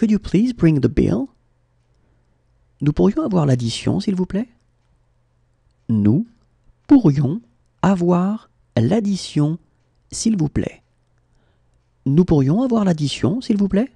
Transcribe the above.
Could you please bring the bill? Nous pourrions avoir l'addition, s'il vous plaît? Nous pourrions avoir l'addition, s'il vous plaît. Nous pourrions avoir l'addition, s'il vous plaît?